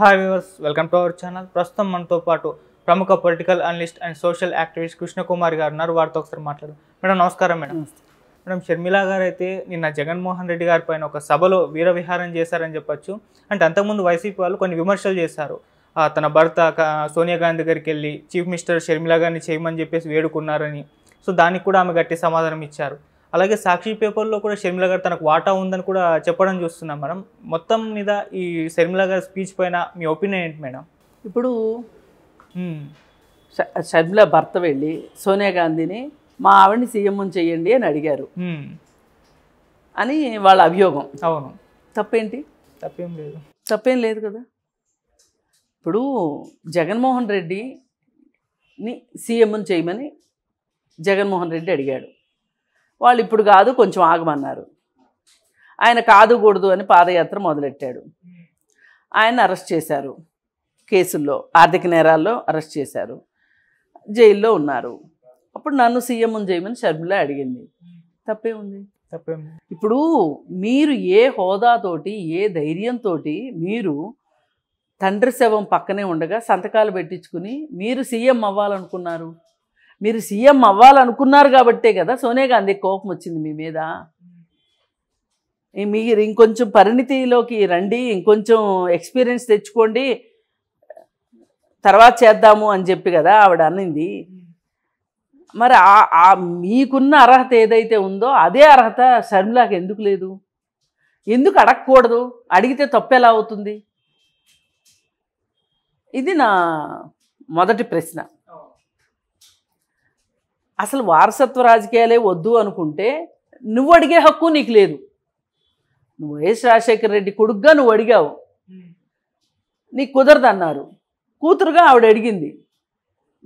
hi viewers welcome to our channel ప్రస్తుతం మనతో పాటు ప్రముఖ political analyst and social activist Krishnakumar గారు ఉన్నారు వారితో ఒకసారి మాట్లాడు మేడం నమస్కారం మేడం మేడం షర్మిల గారు అయితే నిన్న జగన్మోహన్ రెడ్డి గారి పైన ఒక సభలో వీరవిహారం చేశారని చెప్పొచ్చు అంటే అంతకుముందు వైసీపీ వాళ్ళు కొన్ని విమర్శలు చేశారు తన భర్త సోనియా గాంధీ దగ్గరికి వెళ్ళి చీఫ్ మినిస్టర్ షర్మిల గారిని చేయమని చెప్పేసి వేడుకున్నారని సో దానికి కూడా ఆమె గట్టి సమాధానం ఇచ్చారు అలాగే సాక్షి పేపర్లో కూడా షర్మిల గారు తనకు వాటా ఉందని కూడా చెప్పడం చూస్తున్నాం మేడం మొత్తం మీద ఈ షర్మిల గారి స్పీచ్ పైన మీ ఒపీనియన్ ఏంటి మేడం ఇప్పుడు షర్మిల భర్త వెళ్ళి సోనియా గాంధీని మా ఆవిడని సీఎం చేయండి అని అడిగారు అని వాళ్ళ అభియోగం అవును తప్పేంటి తప్పేం లేదు తప్పేం లేదు కదా ఇప్పుడు జగన్మోహన్ రెడ్డిని సీఎం చేయమని జగన్మోహన్ రెడ్డి అడిగాడు వాళ్ళు ఇప్పుడు కాదు కొంచెం ఆగమన్నారు ఆయన కాదుకూడదు అని పాదయాత్ర మొదలెట్టాడు ఆయన అరెస్ట్ చేశారు కేసుల్లో ఆర్థిక నేరాల్లో అరెస్ట్ చేశారు జైల్లో ఉన్నారు అప్పుడు నన్ను సీఎం చేయమని షర్మిల అడిగింది తప్పే ఉంది తప్పే ఇప్పుడు మీరు ఏ హోదాతోటి ఏ ధైర్యంతో మీరు తండ్రి శవం పక్కనే ఉండగా సంతకాలు పెట్టించుకుని మీరు సీఎం అవ్వాలనుకున్నారు మీరు సీఎం అవ్వాలనుకున్నారు కాబట్టే కదా సోనియా గాంధీ కోపం వచ్చింది మీ మీద మీరు ఇంకొంచెం పరిణితిలోకి రండి ఇంకొంచెం ఎక్స్పీరియన్స్ తెచ్చుకోండి తర్వాత చేద్దాము అని చెప్పి కదా ఆవిడ అన్నింది మరి ఆ మీకున్న అర్హత ఏదైతే ఉందో అదే అర్హత షర్మిలాకి ఎందుకు లేదు ఎందుకు అడగకూడదు అడిగితే తప్పెలా అవుతుంది ఇది నా మొదటి ప్రశ్న అసలు వారసత్వ రాజకీయాలే వద్దు అనుకుంటే నువ్వు అడిగే హక్కు నీకు లేదు నువ్వు వైఎస్ రాజశేఖర రెడ్డి కొడుగ్గా నువ్వు అడిగావు నీకు కుదరదు అన్నారు కూతురుగా ఆవిడ అడిగింది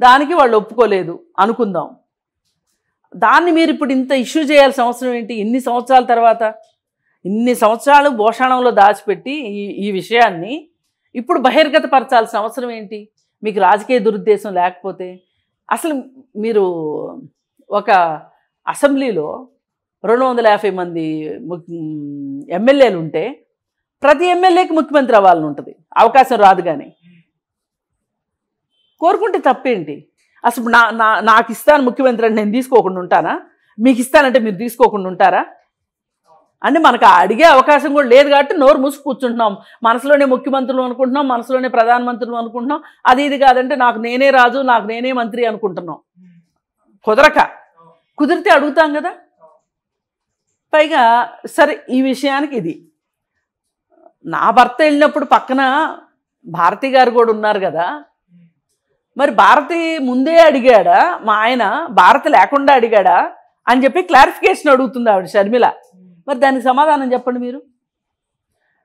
దానికి వాళ్ళు ఒప్పుకోలేదు అనుకుందాం దాన్ని మీరు ఇప్పుడు ఇంత ఇష్యూ చేయాల్సిన అవసరం ఏంటి ఇన్ని సంవత్సరాల తర్వాత ఇన్ని సంవత్సరాలు భోషాణంలో దాచిపెట్టి ఈ ఈ విషయాన్ని ఇప్పుడు బహిర్గతపరచాల్సిన అవసరం ఏంటి మీకు రాజకీయ దురుద్దేశం లేకపోతే అసలు మీరు ఒక అసెంబ్లీలో రెండు వందల యాభై మంది ఎమ్మెల్యేలు ఉంటే ప్రతి ఎమ్మెల్యేకి ముఖ్యమంత్రి అవ్వాలని ఉంటుంది అవకాశం రాదు కానీ కోరుకుంటే తప్పేంటి అసలు నా నాకు ఇస్తాను ముఖ్యమంత్రి అంటే నేను తీసుకోకుండా ఉంటానా మీకు ఇస్తానంటే మీరు తీసుకోకుండా ఉంటారా అని మనకు అడిగే అవకాశం కూడా లేదు కాబట్టి నోరు మూసి కూర్చుంటున్నాం మనసులోనే ముఖ్యమంత్రులు అనుకుంటున్నాం మనసులోనే ప్రధానమంత్రులు అనుకుంటున్నాం అది ఇది కాదంటే నాకు నేనే రాజు నాకు నేనే మంత్రి అనుకుంటున్నాం కుదరక కుదిరితే అడుగుతాం కదా పైగా సరే ఈ విషయానికి ఇది నా భర్త వెళ్ళినప్పుడు పక్కన భారతి గారు కూడా ఉన్నారు కదా మరి భారతి ముందే అడిగాడా మా ఆయన భారతి లేకుండా అడిగాడా అని చెప్పి క్లారిఫికేషన్ అడుగుతుంది ఆవిడ షర్మిల మరి దానికి సమాధానం చెప్పండి మీరు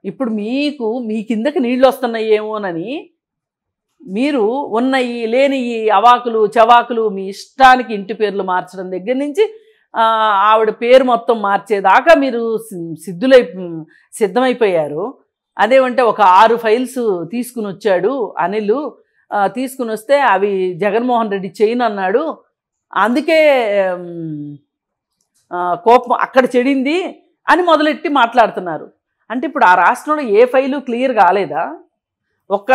ఇప్పుడు మీకు మీ కిందకి నీళ్ళు వస్తున్నాయేమోనని మీరు ఉన్నయి లేని ఈ అవాకులు చవాకులు మీ ఇష్టానికి ఇంటి పేర్లు మార్చడం దగ్గర నుంచి ఆవిడ పేరు మొత్తం మార్చేదాకా మీరు సిద్ధులై సిద్ధమైపోయారు అదేమంటే ఒక ఆరు ఫైల్స్ తీసుకుని వచ్చాడు అనిల్ తీసుకుని వస్తే అవి జగన్మోహన్ రెడ్డి చేయను అన్నాడు అందుకే కోపం అక్కడ చెడింది అని మొదలెట్టి మాట్లాడుతున్నారు అంటే ఇప్పుడు ఆ రాష్ట్రంలో ఏ ఫైలు క్లియర్ కాలేదా ఒక్క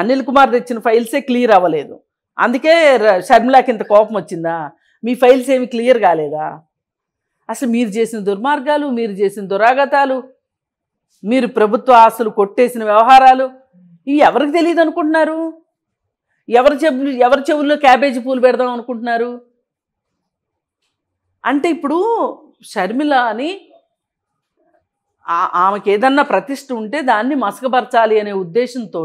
అనిల్ కుమార్ తెచ్చిన ఫైల్సే క్లియర్ అవ్వలేదు అందుకే షర్మిలాకి ఇంత కోపం వచ్చిందా మీ ఫైల్స్ ఏమి క్లియర్ కాలేదా అసలు మీరు చేసిన దుర్మార్గాలు మీరు చేసిన దురాగతాలు మీరు ప్రభుత్వ ఆస్తులు కొట్టేసిన వ్యవహారాలు ఇవి ఎవరికి తెలియదు అనుకుంటున్నారు ఎవరి చెవులు ఎవరి చెవుల్లో క్యాబేజీ పూలు పెడదాం అనుకుంటున్నారు అంటే ఇప్పుడు షర్మిల అని ఆమెకి ఏదన్నా ప్రతిష్ట ఉంటే దాన్ని మసకపరచాలి అనే ఉద్దేశంతో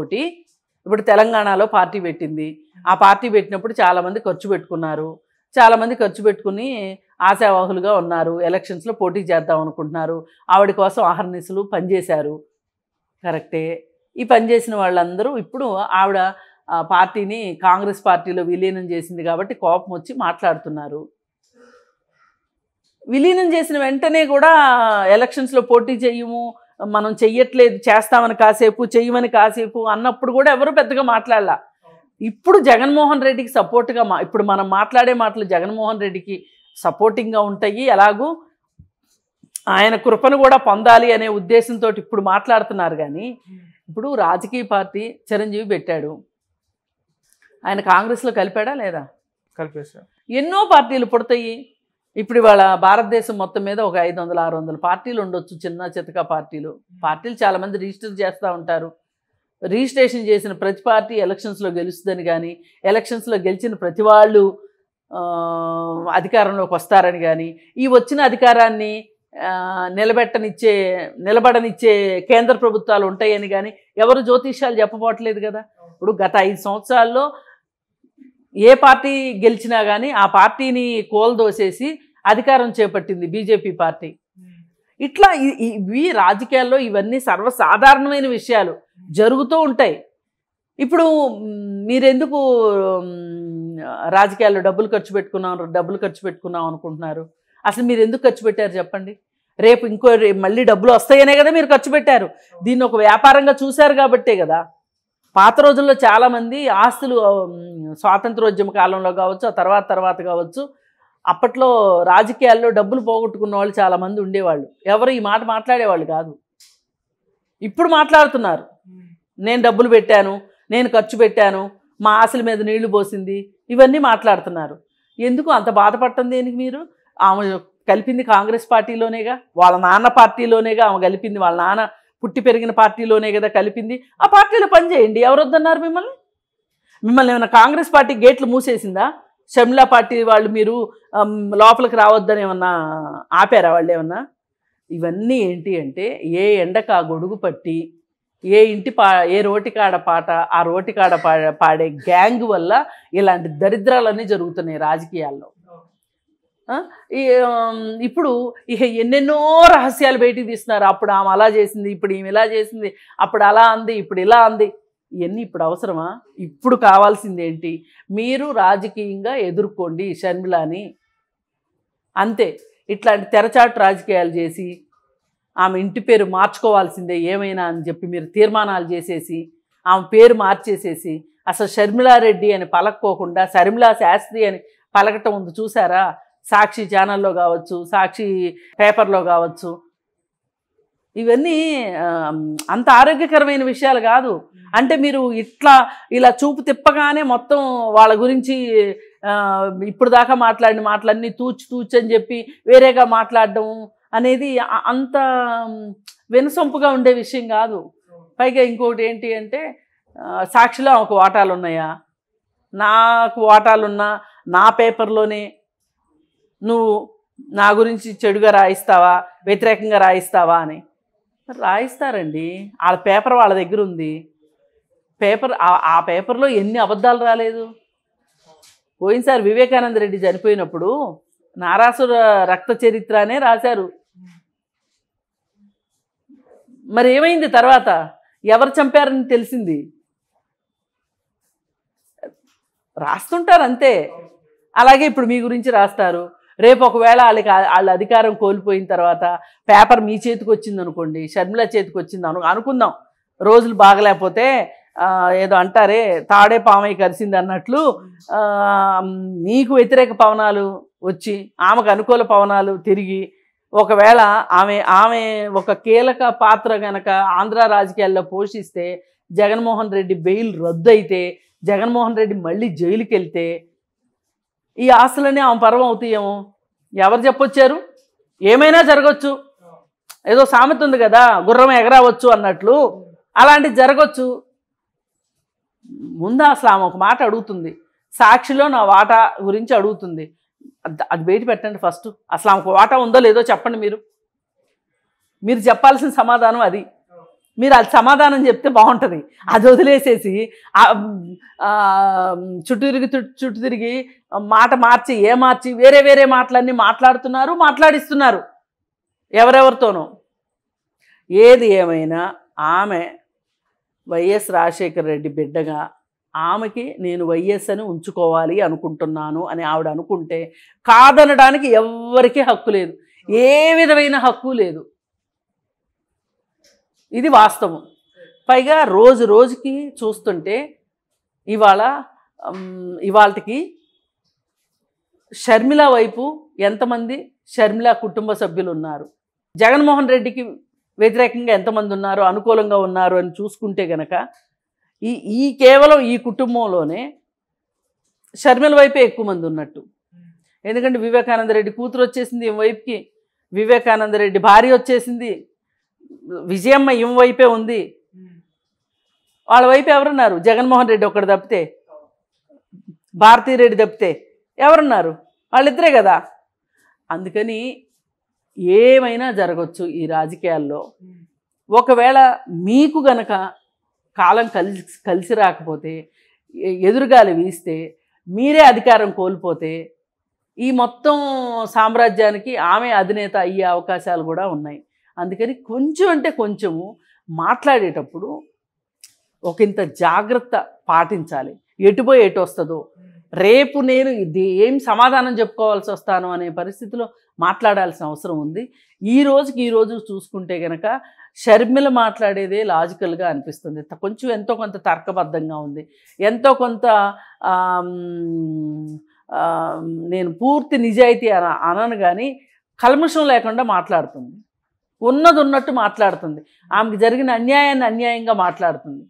ఇప్పుడు తెలంగాణలో పార్టీ పెట్టింది ఆ పార్టీ పెట్టినప్పుడు చాలామంది ఖర్చు పెట్టుకున్నారు చాలామంది ఖర్చు పెట్టుకుని ఆశావాహులుగా ఉన్నారు ఎలక్షన్స్లో పోటీ చేద్దాం అనుకుంటున్నారు ఆవిడ కోసం ఆహర్నిసులు పనిచేశారు కరెక్టే ఈ పనిచేసిన వాళ్ళందరూ ఇప్పుడు ఆవిడ పార్టీని కాంగ్రెస్ పార్టీలో విలీనం చేసింది కాబట్టి కోపం వచ్చి మాట్లాడుతున్నారు విలీనం చేసిన వెంటనే కూడా ఎలక్షన్స్లో పోటీ చేయము మనం చెయ్యట్లేదు చేస్తామని కాసేపు చెయ్యమని కాసేపు అన్నప్పుడు కూడా ఎవరు పెద్దగా మాట్లాడలా ఇప్పుడు జగన్మోహన్ రెడ్డికి సపోర్ట్గా మా ఇప్పుడు మనం మాట్లాడే మాటలు జగన్మోహన్ రెడ్డికి సపోర్టింగ్గా ఉంటాయి ఎలాగూ ఆయన కృపను కూడా పొందాలి అనే ఉద్దేశంతో ఇప్పుడు మాట్లాడుతున్నారు కానీ ఇప్పుడు రాజకీయ పార్టీ చిరంజీవి పెట్టాడు ఆయన కాంగ్రెస్లో కలిపాడా లేదా కలిపేశాడు ఎన్నో పార్టీలు పుడతాయి ఇప్పుడు ఇవాళ భారతదేశం మొత్తం మీద ఒక ఐదు వందల ఆరు వందల పార్టీలు ఉండొచ్చు చిన్న చితక పార్టీలు పార్టీలు చాలామంది రిజిస్టర్ చేస్తూ ఉంటారు రిజిస్ట్రేషన్ చేసిన ప్రతి పార్టీ ఎలక్షన్స్లో గెలుస్తుందని కానీ ఎలక్షన్స్లో గెలిచిన ప్రతి వాళ్ళు అధికారంలోకి వస్తారని కానీ ఈ వచ్చిన అధికారాన్ని నిలబెట్టనిచ్చే నిలబడనిచ్చే కేంద్ర ప్రభుత్వాలు ఉంటాయని కానీ ఎవరు జ్యోతిష్యాలు చెప్పబోట్లేదు కదా ఇప్పుడు గత ఐదు సంవత్సరాల్లో ఏ పార్టీ గెలిచినా కానీ ఆ పార్టీని కోల్దోసేసి అధికారం చేపట్టింది బీజేపీ పార్టీ ఇట్లా ఇవి రాజకీయాల్లో ఇవన్నీ సర్వసాధారణమైన విషయాలు జరుగుతూ ఉంటాయి ఇప్పుడు మీరెందుకు రాజకీయాల్లో డబ్బులు ఖర్చు పెట్టుకున్నాం డబ్బులు ఖర్చు పెట్టుకున్నాం అనుకుంటున్నారు అసలు మీరు ఎందుకు ఖర్చు పెట్టారు చెప్పండి రేపు ఇంకో మళ్ళీ డబ్బులు వస్తాయనే కదా మీరు ఖర్చు పెట్టారు దీన్ని ఒక వ్యాపారంగా చూశారు కాబట్టే కదా పాత రోజుల్లో చాలామంది ఆస్తులు స్వాతంత్రోద్యమ కాలంలో కావచ్చు ఆ తర్వాత తర్వాత కావచ్చు అప్పట్లో రాజకీయాల్లో డబ్బులు పోగొట్టుకున్న వాళ్ళు చాలామంది ఉండేవాళ్ళు ఎవరు ఈ మాట మాట్లాడేవాళ్ళు కాదు ఇప్పుడు మాట్లాడుతున్నారు నేను డబ్బులు పెట్టాను నేను ఖర్చు పెట్టాను మా ఆశల మీద నీళ్లు పోసింది ఇవన్నీ మాట్లాడుతున్నారు ఎందుకు అంత బాధపడటం దేనికి మీరు ఆమె కలిపింది కాంగ్రెస్ పార్టీలోనేగా వాళ్ళ నాన్న పార్టీలోనేగా ఆమె కలిపింది వాళ్ళ నాన్న పుట్టి పెరిగిన పార్టీలోనే కదా కలిపింది ఆ పార్టీలో పనిచేయండి వద్దన్నారు మిమ్మల్ని మిమ్మల్ని ఏమైనా కాంగ్రెస్ పార్టీ గేట్లు మూసేసిందా షమ్లా పార్టీ వాళ్ళు మీరు లోపలికి రావద్దని ఏమన్నా ఆపారా వాళ్ళు ఏమన్నా ఇవన్నీ ఏంటి అంటే ఏ ఎండక గొడుగు పట్టి ఏ ఇంటి పా ఏ రోటికాడ పాట ఆ రోటికాడ పా పాడే గ్యాంగ్ వల్ల ఇలాంటి దరిద్రాలన్నీ జరుగుతున్నాయి రాజకీయాల్లో ఇప్పుడు ఇక ఎన్నెన్నో రహస్యాలు బయటికి తీస్తున్నారు అప్పుడు ఆమె అలా చేసింది ఇప్పుడు ఈమె ఇలా చేసింది అప్పుడు అలా అంది ఇప్పుడు ఇలా అంది ఇవన్నీ ఇప్పుడు అవసరమా ఇప్పుడు కావాల్సిందేంటి మీరు రాజకీయంగా ఎదుర్కోండి షర్మిలాని అంతే ఇట్లాంటి తెరచాటు రాజకీయాలు చేసి ఆమె ఇంటి పేరు మార్చుకోవాల్సిందే ఏమైనా అని చెప్పి మీరు తీర్మానాలు చేసేసి ఆమె పేరు మార్చేసేసి అసలు షర్మిలారెడ్డి అని పలక్కోకుండా శర్మిలా శాస్త్రి అని పలకటం ఉంది చూసారా సాక్షి ఛానల్లో కావచ్చు సాక్షి పేపర్లో కావచ్చు ఇవన్నీ అంత ఆరోగ్యకరమైన విషయాలు కాదు అంటే మీరు ఇట్లా ఇలా చూపు తిప్పగానే మొత్తం వాళ్ళ గురించి ఇప్పుడు దాకా మాట్లాడిన మాటలన్నీ తూచి తూచి అని చెప్పి వేరేగా మాట్లాడడం అనేది అంత వినసొంపుగా ఉండే విషయం కాదు పైగా ఇంకోటి ఏంటి అంటే సాక్షిలో ఒక వాటాలు ఉన్నాయా నాకు వాటాలున్నా నా పేపర్లోనే నువ్వు నా గురించి చెడుగా రాయిస్తావా వ్యతిరేకంగా రాయిస్తావా అని రాయిస్తారండి వాళ్ళ పేపర్ వాళ్ళ దగ్గర ఉంది పేపర్ ఆ పేపర్లో ఎన్ని అబద్ధాలు రాలేదు పోయినసారి వివేకానంద రెడ్డి చనిపోయినప్పుడు నారాసుర రక్త చరిత్ర అనే రాశారు మరి ఏమైంది తర్వాత ఎవరు చంపారని తెలిసింది రాస్తుంటారు అంతే అలాగే ఇప్పుడు మీ గురించి రాస్తారు రేపు ఒకవేళ వాళ్ళకి వాళ్ళ అధికారం కోల్పోయిన తర్వాత పేపర్ మీ చేతికి వచ్చింది అనుకోండి షర్మిల చేతికి వచ్చింది అను అనుకుందాం రోజులు బాగలేకపోతే ఏదో అంటారే తాడే పామయ్య కలిసింది అన్నట్లు నీకు వ్యతిరేక పవనాలు వచ్చి ఆమెకు అనుకూల పవనాలు తిరిగి ఒకవేళ ఆమె ఆమె ఒక కీలక పాత్ర గనక ఆంధ్ర రాజకీయాల్లో పోషిస్తే జగన్మోహన్ రెడ్డి బెయిల్ రద్దు అయితే జగన్మోహన్ రెడ్డి మళ్ళీ జైలుకి వెళ్తే ఈ ఆస్తులన్నీ ఆమె పర్వం అవుతాయేమో ఎవరు చెప్పొచ్చారు ఏమైనా జరగచ్చు ఏదో సామెత ఉంది కదా గుర్రం ఎగరావచ్చు అన్నట్లు అలాంటివి జరగచ్చు ముందు అసలు ఆమె ఒక మాట అడుగుతుంది సాక్షిలో నా వాటా గురించి అడుగుతుంది అది బయట పెట్టండి ఫస్ట్ అసలు ఆమెకు వాటా ఉందో లేదో చెప్పండి మీరు మీరు చెప్పాల్సిన సమాధానం అది మీరు అది సమాధానం చెప్తే బాగుంటుంది అది వదిలేసేసి చుట్టు తిరిగి చుట్టు తిరిగి మాట మార్చి ఏ మార్చి వేరే వేరే మాటలన్నీ మాట్లాడుతున్నారు మాట్లాడిస్తున్నారు ఎవరెవరితోనో ఏది ఏమైనా ఆమె వైఎస్ రాజశేఖర రెడ్డి బిడ్డగా ఆమెకి నేను వైఎస్ అని ఉంచుకోవాలి అనుకుంటున్నాను అని ఆవిడ అనుకుంటే కాదనడానికి ఎవరికీ హక్కు లేదు ఏ విధమైన హక్కు లేదు ఇది వాస్తవం పైగా రోజు రోజుకి చూస్తుంటే ఇవాళ ఇవాళకి షర్మిల వైపు ఎంతమంది షర్మిల కుటుంబ సభ్యులు ఉన్నారు జగన్మోహన్ రెడ్డికి వ్యతిరేకంగా ఎంతమంది ఉన్నారు అనుకూలంగా ఉన్నారు అని చూసుకుంటే గనక ఈ ఈ కేవలం ఈ కుటుంబంలోనే షర్మిల వైపే ఎక్కువ మంది ఉన్నట్టు ఎందుకంటే వివేకానంద రెడ్డి కూతురు వచ్చేసింది వైపుకి వివేకానంద రెడ్డి భార్య వచ్చేసింది విజయమ్మ ఇం వైపే ఉంది వాళ్ళ వైపు ఎవరున్నారు జగన్మోహన్ రెడ్డి ఒక్కడు తప్పితే భారతీరెడ్డి తప్పితే ఎవరున్నారు వాళ్ళిద్దరే కదా అందుకని ఏమైనా జరగచ్చు ఈ రాజకీయాల్లో ఒకవేళ మీకు గనక కాలం కలిసి కలిసి రాకపోతే ఎదురుగాలి వీస్తే మీరే అధికారం కోల్పోతే ఈ మొత్తం సామ్రాజ్యానికి ఆమె అధినేత అయ్యే అవకాశాలు కూడా ఉన్నాయి అందుకని కొంచెం అంటే కొంచెము మాట్లాడేటప్పుడు ఒక ఇంత జాగ్రత్త పాటించాలి ఎటుపోయి ఎటు వస్తుందో రేపు నేను ఇది ఏం సమాధానం చెప్పుకోవాల్సి వస్తాను అనే పరిస్థితిలో మాట్లాడాల్సిన అవసరం ఉంది ఈ రోజుకి ఈ రోజు చూసుకుంటే కనుక షర్మిల మాట్లాడేదే లాజికల్గా అనిపిస్తుంది కొంచెం ఎంతో కొంత తర్కబద్ధంగా ఉంది ఎంతో కొంత నేను పూర్తి నిజాయితీ అనను కానీ కల్మషం లేకుండా మాట్లాడుతుంది ఉన్నది ఉన్నట్టు మాట్లాడుతుంది ఆమెకు జరిగిన అన్యాయాన్ని అన్యాయంగా మాట్లాడుతుంది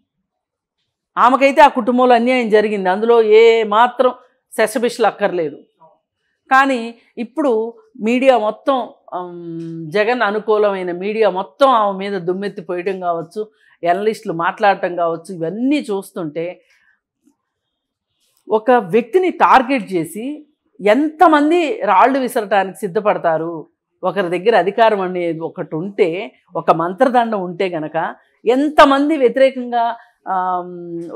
ఆమెకైతే ఆ కుటుంబంలో అన్యాయం జరిగింది అందులో ఏ మాత్రం శశబిషలు అక్కర్లేదు కానీ ఇప్పుడు మీడియా మొత్తం జగన్ అనుకూలమైన మీడియా మొత్తం ఆమె మీద దుమ్మెత్తిపోయడం కావచ్చు ఎనలిస్టులు మాట్లాడటం కావచ్చు ఇవన్నీ చూస్తుంటే ఒక వ్యక్తిని టార్గెట్ చేసి ఎంతమంది రాళ్ళు విసరటానికి సిద్ధపడతారు ఒకరి దగ్గర అధికారం అనేది ఒకటి ఉంటే ఒక మంత్రదండం ఉంటే గనక ఎంతమంది వ్యతిరేకంగా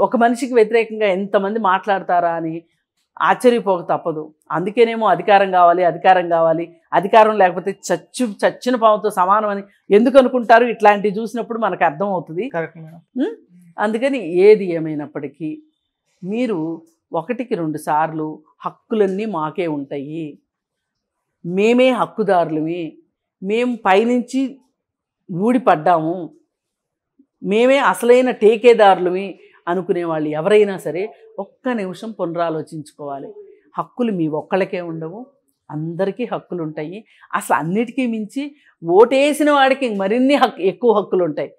ఒక మనిషికి వ్యతిరేకంగా ఎంతమంది మాట్లాడతారా అని ఆశ్చర్యపోక తప్పదు అందుకేనేమో అధికారం కావాలి అధికారం కావాలి అధికారం లేకపోతే చచ్చు చచ్చిన పాముతో సమానం అని ఎందుకు అనుకుంటారు ఇట్లాంటివి చూసినప్పుడు మనకు అర్థం అవుతుంది అందుకని ఏది ఏమైనప్పటికీ మీరు ఒకటికి రెండు సార్లు హక్కులన్నీ మాకే ఉంటాయి మేమే హక్కుదారులవి మేము పైనుంచి ఊడిపడ్డాము మేమే అసలైన టేకేదారులమి అనుకునే వాళ్ళు ఎవరైనా సరే ఒక్క నిమిషం పునరాలోచించుకోవాలి హక్కులు మీ ఒక్కళ్ళకే ఉండవు అందరికీ హక్కులు ఉంటాయి అసలు అన్నిటికీ మించి ఓటేసిన వాడికి మరిన్ని హక్కు ఎక్కువ హక్కులు ఉంటాయి